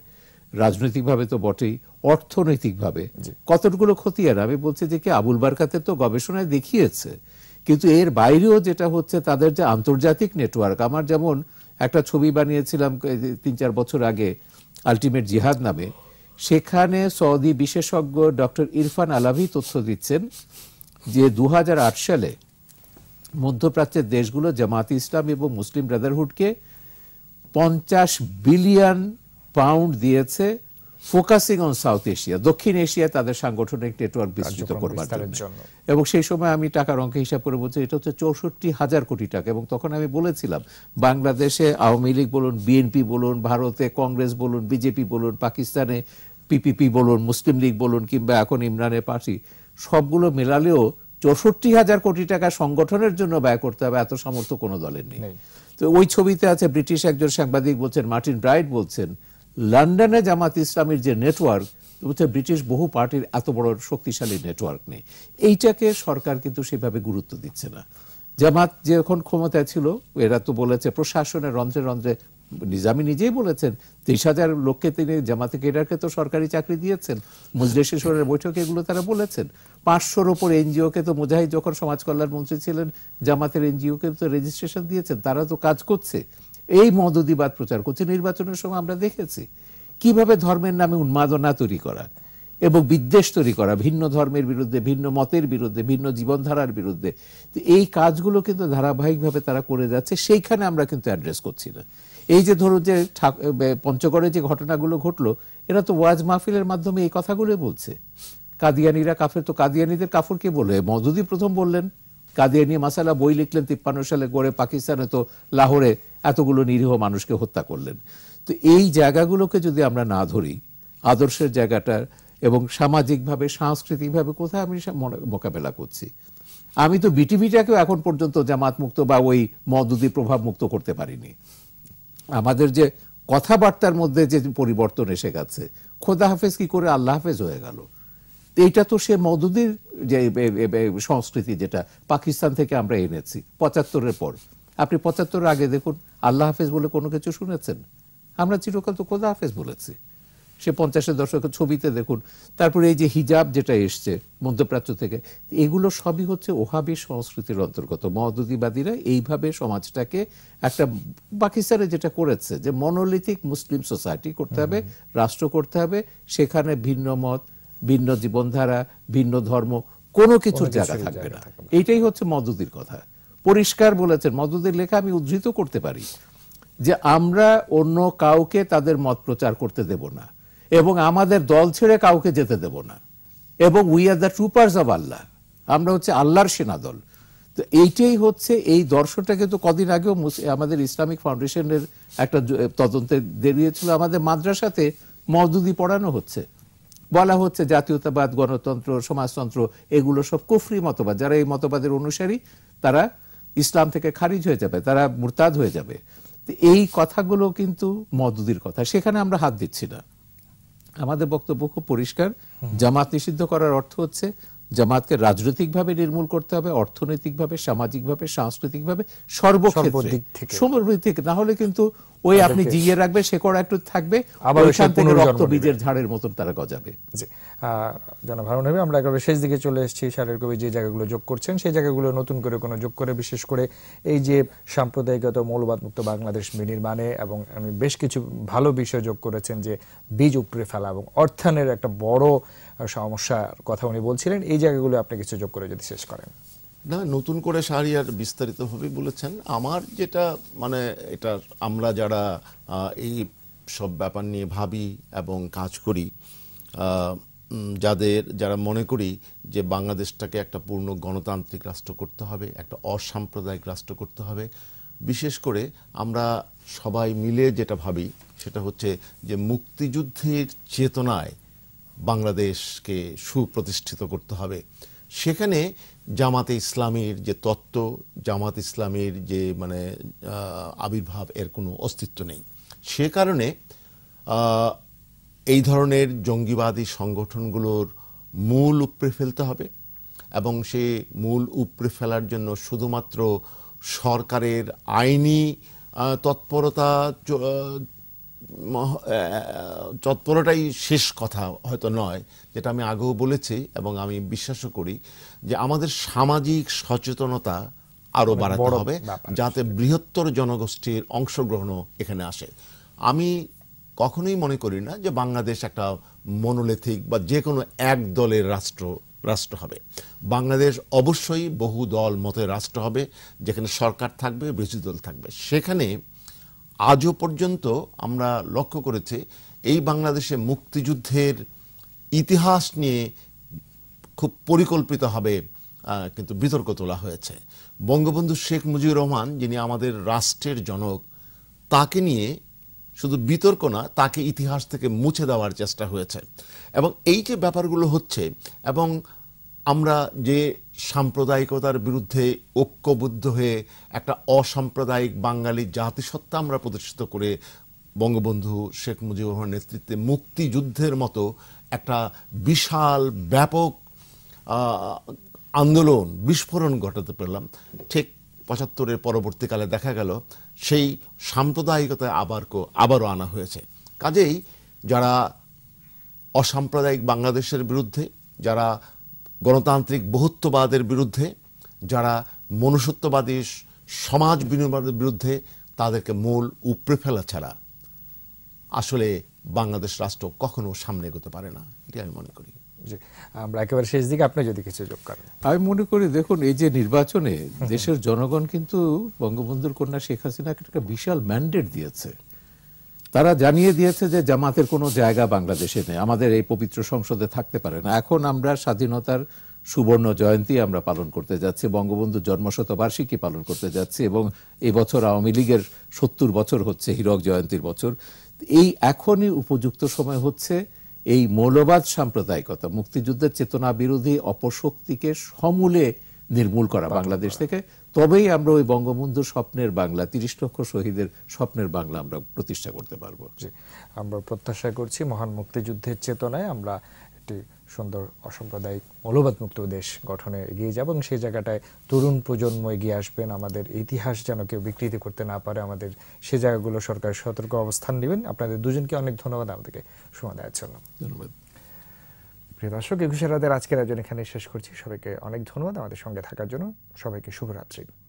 রাজনৈতিকভাবে তো বটেই অর্থনৈতিকভাবে কতটুকুলো ক্ষতি আর আমি বলছি যে কি আবুল বারকাতে তো গবেষণায় দেখিয়েছে কিন্তু এর বাইরেও যেটা হচ্ছে তাদের যে আন্তর্জাতিক নেটওয়ার্ক আমার যেমন একটা ছবি বানিয়েছিলাম তিন চার বছর আগে আলটিমেট জিহাদ নামে সেখানে সৌদি বিশেষজ্ঞ ডক্টর ইরফান আলাভি তথ্য দিচ্ছেন যে দু সালে মধ্যপ্রাচ্যের দেশগুলো জামাত ইসলাম এবং মুসলিম ব্রাদারহুডকে পঞ্চাশ বিলিয়ন পাউন্ড দিয়েছে ফোকাসিং অন সাউথ এশিয়া দক্ষিণ এশিয়া তাদের সাংগঠনিক নেটওয়ার্ক বিস্তৃত করবার জন্য এবং সেই সময় আমি টাকার অঙ্কে হিসাব করে বলছি এটা হচ্ছে চৌষট্টি হাজার কোটি টাকা এবং তখন আমি বলেছিলাম বাংলাদেশে আওয়ামী লীগ বলুন বিএনপি বলুন ভারতে কংগ্রেস বলুন বিজেপি বলুন পাকিস্তানে পিপিপি বলুন মুসলিম লীগ বলুন কিংবা এখন ইমরানের পার্টি সবগুলো মেলালেও চৌষট্টি হাজার কোটি টাকা সংগঠনের জন্য ব্যয় করতে হবে এত সামর্থ্য কোনো দলের নেই তো ওই ছবিতে আছে ব্রিটিশ একজন সাংবাদিক বলছেন মার্টিন ব্রাইট বলছেন লন্ডনে জামাত ইসলামের যে নেটওয়ার্ক বলছে ব্রিটিশ বহু পার্টির এত বড় শক্তিশালী নেটওয়ার্ক নেই এইটাকে সরকার কিন্তু সেভাবে গুরুত্ব দিচ্ছে না জামাত যখন ক্ষমতায় ছিল এরা তো বলেছে প্রশাসনের রন্ধ্রে রন্ধ্রে নিজামি নিজেই বলেছেন তেইশ হাজার লোককে তিনি জামাতে কেডারকে তো সরকারি চাকরি দিয়েছেন মুজলেশ্বরের বৈঠকে এগুলো তারা বলেছেন পাঁচশোর ওপর এনজিওকে তো মুজাহিদ যখন সমাজ কল্যাণ মন্ত্রী ছিলেন জামাতের এনজিওকে তো রেজিস্ট্রেশন দিয়েছেন তারা তো কাজ করছে এই মদদিবাদ প্রচার করছে নির্বাচনের সময় আমরা দেখেছি কিভাবে ধর্মের নামে উন্মাদনা তৈরি করা এবং বিদ্বেষ তৈরি করা ভিন্ন ধর্মের বিরুদ্ধে ভিন্ন মতের বিরুদ্ধে ভিন্ন জীবনধারার বিরুদ্ধে তো এই কাজগুলো কিন্তু ধারাবাহিকভাবে তারা করে যাচ্ছে সেইখানে আমরা কিন্তু অ্যাড্রেস করছি না এই যে ধরুন যে পঞ্চগড়ে যে ঘটনাগুলো ঘটলো এরা তো ওয়াজ মাহফিলের মাধ্যমে এই কথাগুলো বলছে কাদিয়ানিরা কাফের তো কাদিয়ানিদের কাফরকে বলে মদুদি প্রথম বললেন কাদিয়ানি মাসালা বই লিখলেন তিপ্পান্ন সালে গড়ে পাকিস্তানে তো লাহোরে এতগুলো নিরীহ মানুষকে হত্যা করলেন তো এই জায়গাগুলোকে যদি আমরা না ধরি আদর্শের জায়গাটার এবং সামাজিকভাবে সাংস্কৃতিকভাবে কোথায় আমি মোকাবেলা করছি আমি তো বিটিভিটাকেও এখন পর্যন্ত জামাত মুক্ত বা ওই মদুদি প্রভাব মুক্ত করতে পারিনি আমাদের যে কথাবার্তার মধ্যে যে পরিবর্তন এসে গেছে খোদা হাফেজ কি করে আল্লাহ হাফেজ হয়ে গেল এইটা তো সে মদুদের যে সংস্কৃতি যেটা পাকিস্তান থেকে আমরা এনেছি পঁচাত্তরের পর আপনি পঁচাত্তরের আগে দেখুন আল্লাহ হাফেজ বলে কোনো কিছু শুনেছেন আমরা চিরকাল তো খোদা হাফেজ বলেছি সে পঞ্চাশের দশকের ছবিতে দেখুন তারপরে এই যে হিজাব যেটা এসছে মধ্যপ্রাচ্য থেকে এগুলো সবই হচ্ছে ওহাবি সংস্কৃতির অন্তর্গত মদুদিবাদীরা এইভাবে সমাজটাকে একটা পাকিস্তানে যেটা করেছে যে মনোলিথিক মুসলিম সোসাইটি করতে হবে রাষ্ট্র করতে হবে সেখানে ভিন্ন মত ভিন্ন জীবনধারা ভিন্ন ধর্ম কোনো কিছুর জায়গা থাকবে না এইটাই হচ্ছে মদুদির কথা পরিষ্কার বলেছেন মদুদির লেখা আমি উদ্ধৃত করতে পারি যে আমরা অন্য কাউকে তাদের মত প্রচার করতে দেব না এবং আমাদের দল ছেড়ে কাউকে যেতে দেব না এবং we are the troopers of Allah আমরা হচ্ছে আল্লাহর সেনাদল তো এইটাই হচ্ছে এই দর্শনটা কিন্তু কদিন আগেও আমাদের ইসলামিক ফাউন্ডেশনের একটা তদন্তে দেরিয়েছিল আমাদের মাদ্রাসাতে মদুদি পড়ানো হচ্ছে বলা হচ্ছে জাতীয়তাবাদ গণতন্ত্র সমাজতন্ত্র এগুলো সব কুফরি মতবাদ যারা এই মতবাদের অনুসারী তারা ইসলাম থেকে খারিজ হয়ে যাবে তারা মুরতাদ হয়ে যাবে এই কথাগুলো কিন্তু মদুদির কথা সেখানে আমরা হাত দিচ্ছি না আমাদের বক্তব্য খুব পরিষ্কার জামাত নিষিদ্ধ করার অর্থ হচ্ছে জামাতকে রাজনৈতিকভাবে নির্মূল করতে হবে অর্থনৈতিকভাবে সামাজিকভাবে সাংস্কৃতিকভাবে সর্বক্ষেত্রে সর্বদিক না হলে কিন্তু ওই আচ্ছা, আপনি জিগিয়ে রাখবে সে কড়া একটু থাকবে আবার ওইখান থেকে রক্ত বীজের ঝাড়ের মতন তারা গজাবে জানা ভালো হারুন হবে আমরা একেবারে শেষ দিকে চলে এসেছি সারের কবি যে জায়গাগুলো যোগ করছেন সেই জায়গাগুলো নতুন করে কোনো যোগ করে বিশেষ করে এই যে সাম্প্রদায়িকত মৌলবাদ মুক্ত বাংলাদেশ বিনির্মাণে এবং বেশ কিছু ভালো বিষয় যোগ করেছেন যে বীজ উপড়ে ফেলা এবং অর্থায়নের একটা বড় সমস্যার কথা উনি বলছিলেন এই জায়গাগুলো আপনি কিছু যোগ করে যদি শেষ করেন না নতুন করে আর বিস্তারিতভাবে বলেছেন আমার যেটা মানে এটা আমরা যারা এই সব ব্যাপার নিয়ে ভাবি এবং কাজ করি যাদের যারা মনে করি যে বাংলাদেশটাকে একটা পূর্ণ গণতান্ত্রিক রাষ্ট্র করতে হবে একটা অসাম্প্রদায়িক রাষ্ট্র করতে হবে বিশেষ করে আমরা সবাই মিলে যেটা ভাবি সেটা হচ্ছে যে মুক্তিযুদ্ধের চেতনায় বাংলাদেশকে সুপ্রতিষ্ঠিত করতে হবে সেখানে জামাতে ইসলামীর যে তত্ত্ব জামাত ইসলামীর যে মানে আবির্ভাব এর কোনো অস্তিত্ব নেই সে কারণে এই ধরনের জঙ্গিবাদী সংগঠনগুলোর মূল উপড়ে ফেলতে হবে এবং সে মূল উপড়ে ফেলার জন্য শুধুমাত্র সরকারের আইনি তৎপরতা চত্বরটাই শেষ কথা হয়তো নয় যেটা আমি আগেও বলেছি এবং আমি বিশ্বাসও করি যে আমাদের সামাজিক সচেতনতা আরও বাড়াতে হবে যাতে বৃহত্তর জনগোষ্ঠীর অংশগ্রহণও এখানে আসে আমি কখনোই মনে করি না যে বাংলাদেশ একটা মনোলেথিক বা যে কোনো এক দলের রাষ্ট্র রাষ্ট্র হবে বাংলাদেশ অবশ্যই বহু দল মতের রাষ্ট্র হবে যেখানে সরকার থাকবে বিরোধী দল থাকবে সেখানে আজও পর্যন্ত আমরা লক্ষ্য করেছি এই বাংলাদেশে মুক্তিযুদ্ধের ইতিহাস নিয়ে খুব পরিকল্পিতভাবে কিন্তু বিতর্ক তোলা হয়েছে বঙ্গবন্ধু শেখ মুজিবুর রহমান যিনি আমাদের রাষ্ট্রের জনক তাকে নিয়ে শুধু বিতর্ক না তাকে ইতিহাস থেকে মুছে দেওয়ার চেষ্টা হয়েছে এবং এই যে ব্যাপারগুলো হচ্ছে এবং আমরা যে সাম্প্রদায়িকতার বিরুদ্ধে ঐক্যবদ্ধ হয়ে একটা অসাম্প্রদায়িক বাঙালি জাতিসত্তা আমরা প্রতিষ্ঠিত করে বঙ্গবন্ধু শেখ মুজিবুর রহমানের নেতৃত্বে মুক্তিযুদ্ধের মতো একটা বিশাল ব্যাপক আন্দোলন বিস্ফোরণ ঘটাতে পারলাম ঠিক পঁচাত্তরের পরবর্তীকালে দেখা গেল সেই সাম্প্রদায়িকতা আবার আবারও আনা হয়েছে কাজেই যারা অসাম্প্রদায়িক বাংলাদেশের বিরুদ্ধে যারা গণতান্ত্রিক বহুত্ববাদের বিরুদ্ধে যারা মনুষ্যত্ববাদী সমাজ বিনির্মাণের বিরুদ্ধে তাদেরকে মূল উপড়ে ফেলা ছাড়া আসলে বাংলাদেশ রাষ্ট্র কখনো সামনে এগোতে পারে না এটি আমি মনে করি আমরা একেবারে শেষ দিকে আপনি যদি কিছু যোগ করেন আমি মনে করি দেখুন এই যে নির্বাচনে দেশের জনগণ কিন্তু বঙ্গবন্ধুর কন্যা শেখ হাসিনাকে একটা বিশাল ম্যান্ডেট দিয়েছে তারা জানিয়ে দিয়েছে যে জামাতের কোনো জায়গা বাংলাদেশে নেই আমাদের এই পবিত্র সংসদে থাকতে পারে না এখন আমরা স্বাধীনতার সুবর্ণ জয়ন্তী আমরা পালন করতে যাচ্ছি বঙ্গবন্ধু জন্মশতবার্ষিকী পালন করতে যাচ্ছি এবং এবছর আওয়ামী লীগের সত্তর বছর হচ্ছে হীরক জয়ন্তীর বছর এই এখনই উপযুক্ত সময় হচ্ছে এই মৌলবাদ সাম্প্রদায়িকতা মুক্তিযুদ্ধের চেতনা বিরোধী অপশক্তিকে সমূলে নির্মূল করা বাংলাদেশ থেকে তবেই আমরা ওই বঙ্গবন্ধুর স্বপ্নের বাংলা তিরিশ লক্ষ শহীদের স্বপ্নের বাংলা আমরা প্রতিষ্ঠা করতে পারবো আমরা প্রত্যাশা করছি মহান মুক্তিযুদ্ধের চেতনায় আমরা একটি সুন্দর অসাম্প্রদায়িক মৌলবাদ মুক্ত দেশ গঠনে এগিয়ে যাব এবং সেই জায়গাটায় তরুণ প্রজন্ম এগিয়ে আসবেন আমাদের ইতিহাস যেন কেউ বিকৃতি করতে না পারে আমাদের সে জায়গাগুলো সরকার সতর্ক অবস্থান নেবেন আপনাদের দুজনকে অনেক ধন্যবাদ আমাদেরকে সময় দেওয়ার জন্য ধন্যবাদ প্রিয় দর্শক একুশের রাতের আজকের আয়োজন এখানে শেষ করছি সবাইকে অনেক ধন্যবাদ আমাদের সঙ্গে থাকার জন্য সবাইকে শুভরাত্রি